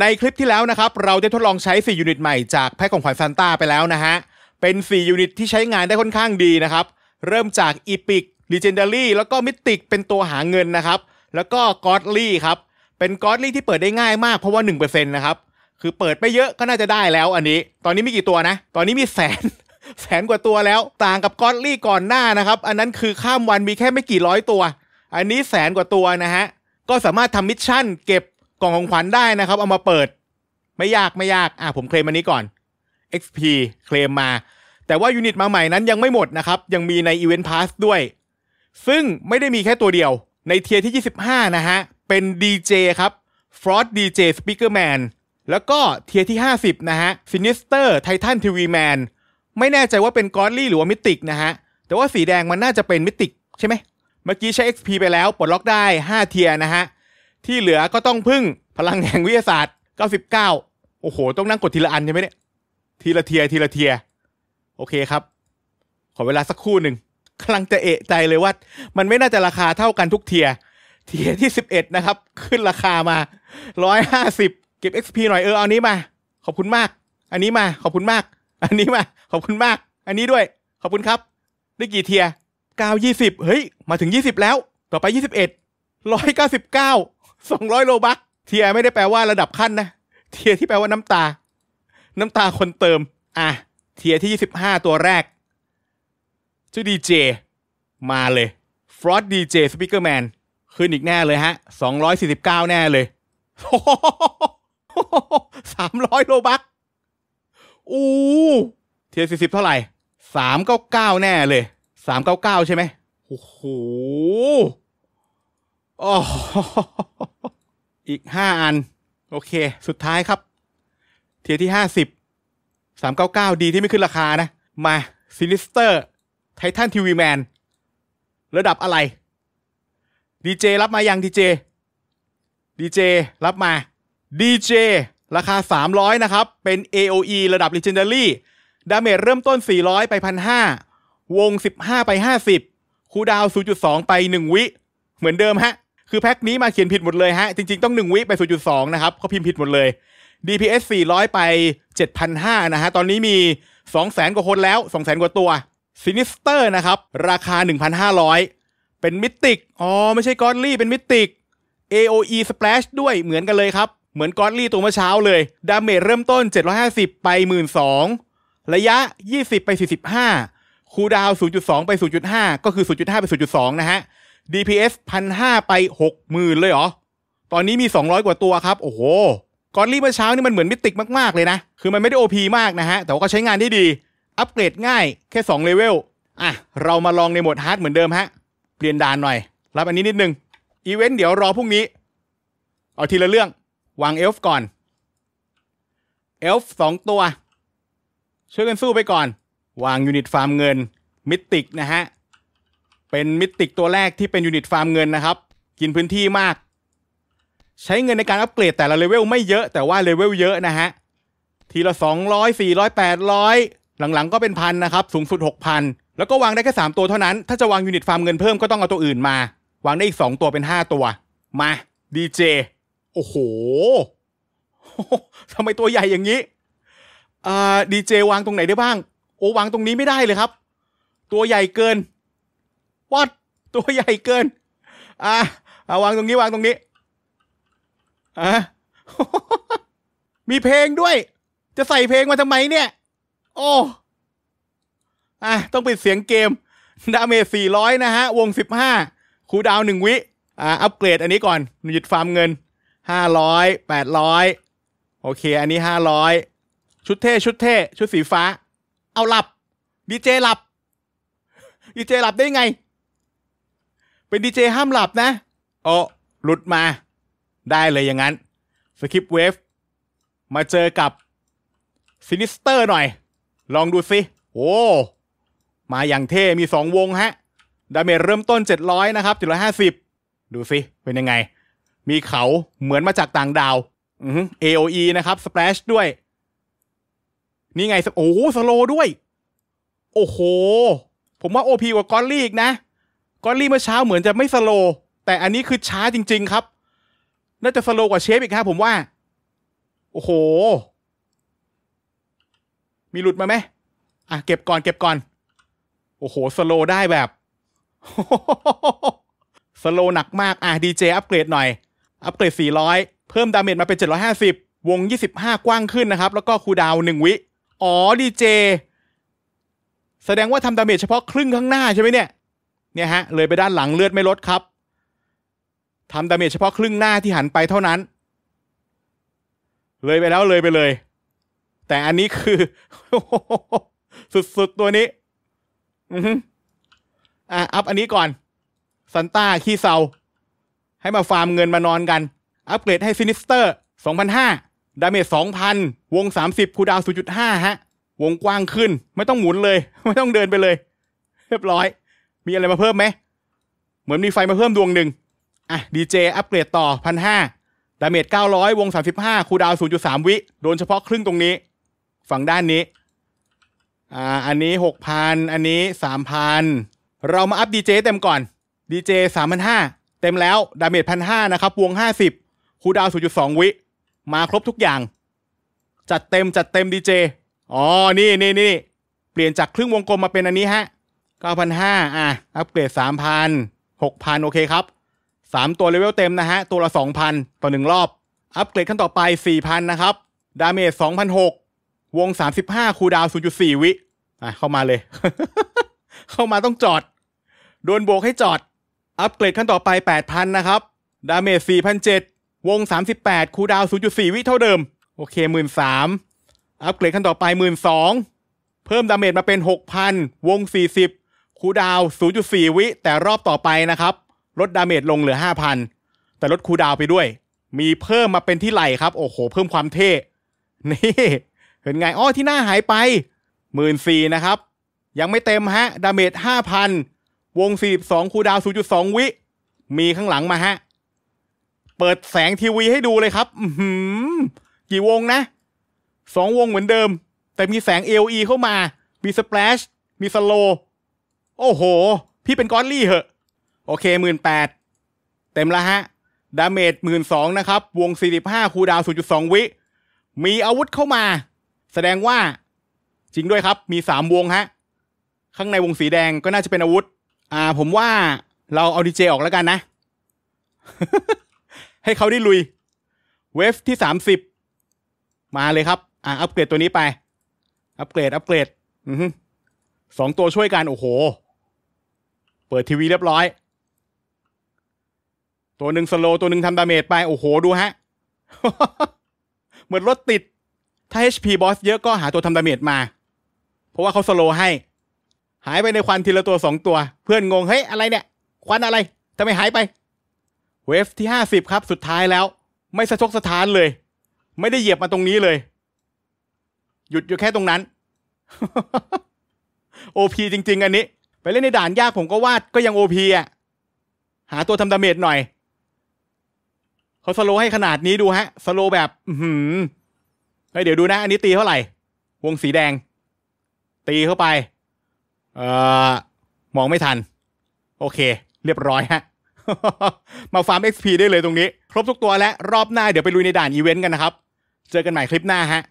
ในคลิปที่แล้วนะครับ เราได้ทดลองใช้ 4ยูนิตใหม่จากแพ็คของขวัญซานต้าไปแล้วนะฮะ เป็น 4ยูนิตที่ใช้งานได้ค่อนข้างดีนะครับ เริ่มจากอีพิกลีเจนดารี่แล้วก็มิติกเป็นตัวหาเงินนะครับ แล้วก็กอดลี่ครับ เป็นกอดลี่ที่เปิดได้ง่ายมากเพราะว่า 1%นะครับ คือเปิดไม่เยอะก็น่าจะได้แล้วอันนี้ ตอนนี้มีกี่ตัวนะ ตอนนี้มีแสนแสนกว่าตัวแล้วต่างกับกอดลี่ก่อนหน้านะครับอันนั้นคือข้ามวันมีแค่ไม่กี่ร้อยตัว อันนี้แสนกว่าตัวนะฮะก็สามารถทำมิชชั่นเก็บกล่องของขวัญได้นะครับ เอามาเปิดไม่ยากไม่ยาก อ่ะผมเคลมอันนี้ก่อน XP เคลมมา แต่ว่ายูนิตมาใหม่นั้นยังไม่หมดนะครับ ยังมีใน Event Pass ด้วย ซึ่งไม่ได้มีแค่ตัวเดียว ในเทียร์ที่ 25 นะฮะ เป็น DJ ครับ Frost DJ Speakerman แล้วก็เทียร์ที่ 50 นะฮะ Sinister Titan TV Man ไม่แน่ใจว่าเป็นกอร์ลี่หรือว่ามิติกนะฮะ แต่ว่าสีแดงมันน่าจะเป็นมิติกใช่ไหมเมื่อกี้ใช้ XP ไปแล้วปลดล็อกได้ 5 เทียร์นะฮะ ที่เหลือก็ต้องพึ่งพลังแห่งวิทยาศาสตร์ 99 โอ้โห ต้องนั่งกดทีละอันใช่ไหมเนี่ยทีละเทีย ทีละเทีย โอเคครับ ขอเวลาสักครู่หนึ่งกำลังจะเอะใจเลยว่า มันไม่น่าจะราคาเท่ากันทุกเทีย เทียที่ 11 นะครับ ขึ้นราคามา 150เก็บ XP หน่อยเออ เอานี้มา ขอบคุณมาก อันนี้มาขอบคุณมาก อันนี้มา ขอบคุณมาก อันนี้ด้วย ขอบคุณครับได้กี่เทียก้ายี่สิบเฮ้ย มาถึงยี่สิบแล้ว ต่อไปยี่สิบเอ็ดร้อยเก้าสิบเก้าสองร้อยโลบักเทียไม่ได้แปลว่าระดับขั้นนะ เทียที่แปลว่าน้ำตา น้ำตาคนเติม อ่ะ เทียที่ยี่สิบห้าตัวแรกชื่อดีเจมาเลยฟรอสดีเจสปิเกอร์แมนขึ้นอีกแน่เลยฮะสองร้อยสี่สิบเก้าแน่เลยสามร้อยโลบักอู้เทียสี่สิบเท่าไหร่สามเก้าเก้าแน่เลยสามเก้าเก้าใช่ไหมโอ้โห๋ออีกห้าอัน โอเค สุดท้ายครับ เทียที่ห้าสิบสามเก้าเก้าดีที่ไม่ขึ้นราคานะ มาซิลิสเตอร์ไททันทีวีแมนระดับอะไรดีเจรับมายังดีเจดีเจรับมาดีเจราคา 300 นะครับ เป็น AOE ระดับ Legendary ดาเมจเริ่มต้น 400 ไป 1,500 วง 15 ไป 50 คูดาว 0.2 ไป 1 วิ เหมือนเดิมฮะคือแพ็คนี้มาเขียนผิดหมดเลยฮะจริง ๆต้อง 1 วิไป 0.2นะครับเขาพิมพ์ผิดหมดเลย DPS 400 ไป 7,500 นะฮะตอนนี้มี 200,000 กว่าคนแล้ว 200,000 กว่าตัวซินิสเตอร์นะครับ ราคา 1,500 เป็นมิติกอ๋อ ไม่ใช่กอดลี่เป็นมิติก AOE Splash ด้วยเหมือนกันเลยครับ เหมือนกอดลี่ตัวเมื่อเช้าเลยดาเมจเริ่มต้น 750 ไป 12,000ระยะ 20 ไป 45 คูดาว0.2 ไป 0.5 ก็คือ0.5ไป0.2นะฮะ DPS พันห้าไปหกหมื่นเลยเหรอ ตอนนี้มี 200 กว่าตัวครับ โอ้โหก่อนรีบเมื่อเช้านี่มันเหมือนมิติกมาก ๆ เลยนะ คือมันไม่ได้ OP มากนะฮะ แต่ว่าก็ใช้งานได้ดี อัปเกรดง่ายแค่ 2 เลเวล อ่ะ เรามาลองในโหมดฮาร์ดเหมือนเดิมฮะ เปลี่ยนดานหน่อย รับอันนี้นิดนึง อีเวนต์เดี๋ยวรอพรุ่งนี้ เอาทีละเรื่อง วางเอลฟ์ก่อน เอลฟ์สองตัว ช่วยกันสู้ไปก่อน วางยูนิตฟาร์มเงิน มิติกนะฮะเป็นมิติกตัวแรกที่เป็นยูนิตฟาร์มเงินนะครับ กินพื้นที่มาก ใช้เงินในการอัปเกรด แต่ละเลเวลไม่เยอะแต่ว่าเลเวลเยอะนะฮะ ทีละ 200 400 800 หลังๆก็เป็นพันนะครับ สูงสุด 6,000 แล้วก็วางได้แค่3ตัวเท่านั้น ถ้าจะวางยูนิตฟาร์มเงินเพิ่ม ก็ต้องเอาตัวอื่นมา วางได้อีก 2 ตัวเป็น 5 ตัว มาดีเจโอ้โหทำไมตัวใหญ่อย่างนี้อ่าดีเจวางตรงไหนได้บ้างโอวางตรงนี้ไม่ได้เลยครับ ตัวใหญ่เกินวัดตัวใหญ่เกิน อ่ะเอาวางตรงนี้วางตรงนี้อ่ะมีเพลงด้วย จะใส่เพลงมาทำไมเนี่ย โอ้ อ่ะต้องปิดเสียงเกม ดาเมจ400 นะฮะ วง 15 คูดาวหนึ่งวิ อ่าอัปเกรดอันนี้ก่อน หยุดฟาร์มเงิน 500 800 โอเคอันนี้ 500 ชุดเท่ ชุดเท่ ชุดสีฟ้า เอาหลับดีเจหลับดีเจหลับได้ไงเป็นดีเจห้ามหลับนะโอ้หลุดมา ได้เลยอย่างนั้นสคริปเวฟมาเจอกับซินิสเตอร์หน่อย ลองดูสิโอ้ มาอย่างเท่มี 2 วงฮะ ดาเมจเริ่มต้น 700 นะครับ 750 ดูสิเป็นยังไง มีเขาเหมือนมาจากต่างดาว อือ AOE นะครับสเปรชด้วย นี่ไง โอ้โหสโลด้วย โอ้โห ผมว่า OP กว่ากอลลีกนะกอรีเมื่อเช้าเหมือนจะไม่สโล แต่อันนี้คือช้าจริง ๆครับ น่าจะสโลกว่าเชฟอีกครับผมว่า โอ้โห มีหลุดมาไหม อ่ะเก็บก่อนเก็บก่อน โอ้โหสโลได้แบบสโลหนักมาก อ่ะดีเจอัปเกรดหน่อย อัปเกรด 400 เพิ่มดาเมจมาเป็น 750 วง 25 กว้างขึ้นนะครับ แล้วก็คูดาวหนึ่งวิ อ๋อดีเจแสดงว่าทำดาเมจเฉพาะครึ่งข้างหน้าใช่ไหมเนี่ยเนี่ยฮะ เลยไปด้านหลังเลือดไม่ลดครับ ทำดาเมจเฉพาะครึ่งหน้าที่หันไปเท่านั้น เลยไปแล้วเลยไปเลย แต่อันนี้คือ สุดๆ ตัวนี้อ่ะ อัพอันนี้ก่อนซันต้าขี้เซา ให้มาฟาร์มเงินมานอนกัน อัปเกรดให้ซินิสเตอร์2,005ดาเมจ2,000 วง 30คูดาว 0.5 ฮะ วงกว้างขึ้น ไม่ต้องหมุนเลย ไม่ต้องเดินไปเลย เรียบร้อยมีอะไรมาเพิ่มไหม เหมือนมีไฟมาเพิ่มดวงหนึ่งอ่ะดีเจอัปเกรดต่อพันห้าดาเมจเก้าร้อยวงสามสิบห้าคูดาวศูนย์จุดสามวิ โดนเฉพาะครึ่งตรงนี้ ฝั่งด้านนี้ อ่า อันนี้หกพันอันนี้สามพันเรามาอัพดีเจเต็มก่อนดีเจสามพันห้าเต็มแล้ว ดาเมจพันห้านะครับ วงห้าสิบคูดาวศูนย์จุดสองวิ มาครบทุกอย่าง จัดเต็มจัดเต็มดีเจอ๋อ นี่นี่นี่ เปลี่ยนจากครึ่งวงกลมมาเป็นอันนี้ฮะเก้าพันห้าอ่ะ อัปเกรดสามพันหกพันโอเคครับสามตัวเลเวลเต็มนะฮะ ตัวละสองพันต่อหนึ่งรอบ อัปเกรดขั้นต่อไปสี่พันนะครับดาเมจสองพันหกวงสามสิบห้าคูดาวศูนย์จุดสี่วิอ่ะเข้ามาเลย เข้ามาต้องจอดโดนโบกให้จอดอัปเกรดขั้นต่อไปแปดพันนะครับดาเมจสี่พันเจ็ดวงสามสิบแปดคูดาวศูนย์จุดสี่วิเท่าเดิมโอเคหมื่นสามอัปเกรดขั้นต่อไปหมื่นสองเพิ่มดาเมจมาเป็นหกพันวงสี่สิบคูดาว 0.4 วิ แต่รอบต่อไปนะครับ ลดดาเมจลงเหลือ 5,000 แต่ลดคูดาวไปด้วย มีเพิ่มมาเป็นที่ไหลครับ โอ้โห เพิ่มความเท่ นี่ เห็นไงอ้อที่หน้าหายไป 1 4ื่นนะครับ ยังไม่เต็มฮะ ดาเมจ 5,000 วง 42 คูดาว 0.2 วิ มีข้างหลังมาฮะ เปิดแสงทีวีให้ดูเลยครับ อืมกี่วงนะ2วงเหมือนเดิม แต่มีแสง l e เข้ามา มีสเปลชมีสโลโอ้โห พี่เป็นก้อนลี่เหอะ โอเคหมื่นแปด เต็มแล้วฮะ ดาเมจหมื่นสองนะครับ วงสี่สิบห้าคูดาวศูนย์จุดสองวิ มีอาวุธเข้ามา แสดงว่า จริงด้วยครับ มีสามวงฮะ ข้างในวงสีแดงก็น่าจะเป็นอาวุธ อ่าผมว่าเราเอาดีเจออกแล้วกันนะ ให้เขาได้ลุย เวฟที่สามสิบมาเลยครับ อ่าอัปเกรดตัวนี้ไป อัปเกรด อัปเกรด อือสองตัวช่วยกันโอ้โหเปิดทีวีเรียบร้อย ตัวหนึ่งสโลตัวหนึ่งทำดาเมจไป โอ้โหดูฮะ เหมือนรถติด ถ้า HP บอสเยอะก็หาตัวทำดาเมจมา เพราะว่าเขาสโลให้ หายไปในควันทีละตัวสองตัว เพื่อนงง เฮ้ย อะไรเนี่ย ควันอะไรทำไมหายไป เวฟที่ห้าสิบครับ สุดท้ายแล้ว ไม่สะทกสะท้านเลย ไม่ได้เหยียบมาตรงนี้เลย หยุดอยู่แค่ตรงนั้นโอพีจริง ๆ อันนี้ไปเล่นในด่านยากผมก็วาดก็ยังโอพีอ่ะ หาตัวทำดาเมจหน่อยเขาสโลให้ขนาดนี้ดูฮะสโลแบบ อืมเฮ้ยเดี๋ยวดูนะ อันนี้ตีเท่าไหร่ วงสีแดง ตีเข้าไป เออมองไม่ทัน โอเค เรียบร้อยฮะ มาฟาร์ม XP ได้เลยตรงนี้ ครบทุกตัวแล้ว รอบหน้าเดี๋ยวไปลุยในด่านอีเวนต์กันนะครับ เจอกันใหม่คลิปหน้าฮะ